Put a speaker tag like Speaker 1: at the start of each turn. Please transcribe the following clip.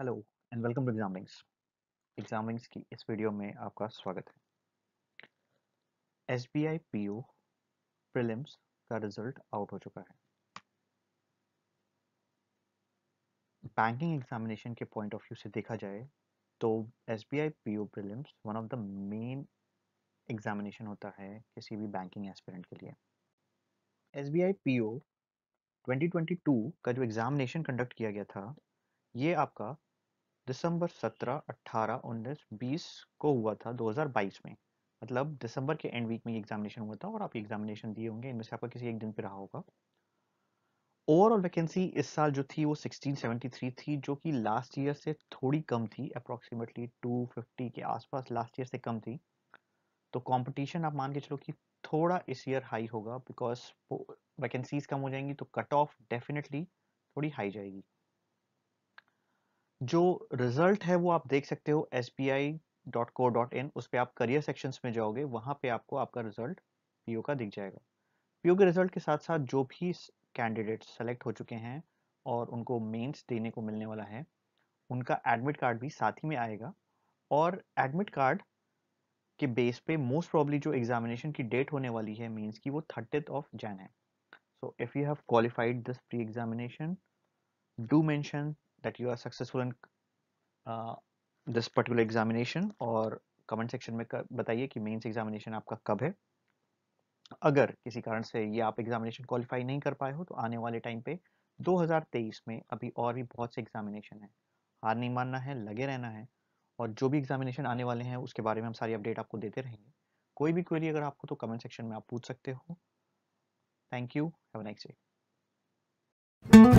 Speaker 1: hello and welcome to exam links exam links की इस video में आपका स्वागत है S B I P O prelims का रिजल्ट आउट हो चुका है बैंकिंग एग्जामिनेशन के पॉइंट ऑफ व्यू से देखा जाए तो S B I P O prelims one of the main examination होता है किसी भी बैंकिंग एस्पिरेंट के लिए S B I P O twenty twenty two का जो एग्जामिनेशन कंडक्ट किया गया था ये आपका दिसंबर 17, 18, 19, 20 को हुआ था 2022 में मतलब दिसंबर के एंड वीक में ये एग्जामिनेशन हुआ था और आप एग्जामिनेशन दिए होंगे इनमें से आपका किसी एक दिन पे रहा होगा ओवरऑल वैकेंसी इस साल जो थी वो 1673 थी जो कि लास्ट ईयर से थोड़ी कम थी अप्रॉक्सीमेटली 250 के आसपास लास्ट ईयर से कम थी तो कंपटीशन आप मान के चलो कि थोड़ा इस ईयर हाई होगा बिकॉज वैकेंसीज कम हो जाएंगी तो कट ऑफ डेफिनेटली थोड़ी हाई जाएगी जो रिजल्ट है वो आप देख सकते हो S B I dot co dot in उस पर आप करियर सेक्शन में जाओगे वहाँ पे आपको आपका रिजल्ट पी का दिख जाएगा पी के रिजल्ट के साथ साथ जो भी कैंडिडेट सेलेक्ट हो चुके हैं और उनको मेंस देने को मिलने वाला है उनका एडमिट कार्ड भी साथ ही में आएगा और एडमिट कार्ड के बेस पे मोस्ट प्रॉब्ली जो एग्जामिनेशन की डेट होने वाली है मीन्स की वो थर्टिथ ऑफ जैन है so if you have qualified this pre examination do mention that you are successful in uh, this particular examination or comment section में बताइए कि मेंस एग्जामिनेशन आपका कब है अगर किसी कारण से ये आप एग्जामिनेशन क्वालिफाई नहीं कर पाए हो तो आने वाले टाइम पे 2023 में अभी और भी बहुत से एग्जामिनेशन हैं हार नहीं मानना है लगे रहना है और जो भी एग्जामिनेशन आने वाले हैं उसके बारे में हम सारी अपडेट आपको देते रहेंगे कोई भी क्वेरी अगर आपको तो कमेंट सेक्शन में आप पूछ सकते हो thank you have nice day